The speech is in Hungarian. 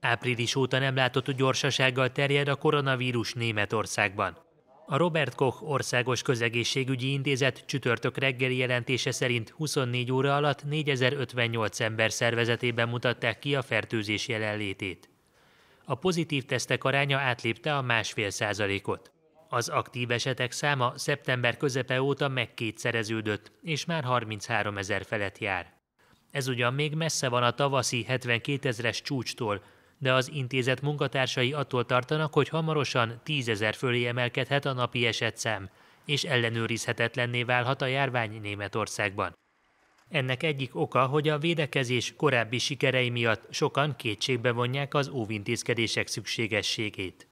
Április óta nem látott gyorsasággal terjed a koronavírus Németországban. A Robert Koch Országos Közegészségügyi Intézet csütörtök reggeli jelentése szerint 24 óra alatt 4058 ember szervezetében mutatták ki a fertőzés jelenlétét. A pozitív tesztek aránya átlépte a másfél százalékot. Az aktív esetek száma szeptember közepe óta megkétszereződött, és már 33 ezer felett jár. Ez ugyan még messze van a tavaszi 72 ezeres csúcstól, de az intézet munkatársai attól tartanak, hogy hamarosan tízezer fölé emelkedhet a napi esetszám, és ellenőrizhetetlenné válhat a járvány Németországban. Ennek egyik oka, hogy a védekezés korábbi sikerei miatt sokan kétségbe vonják az óvintézkedések szükségességét.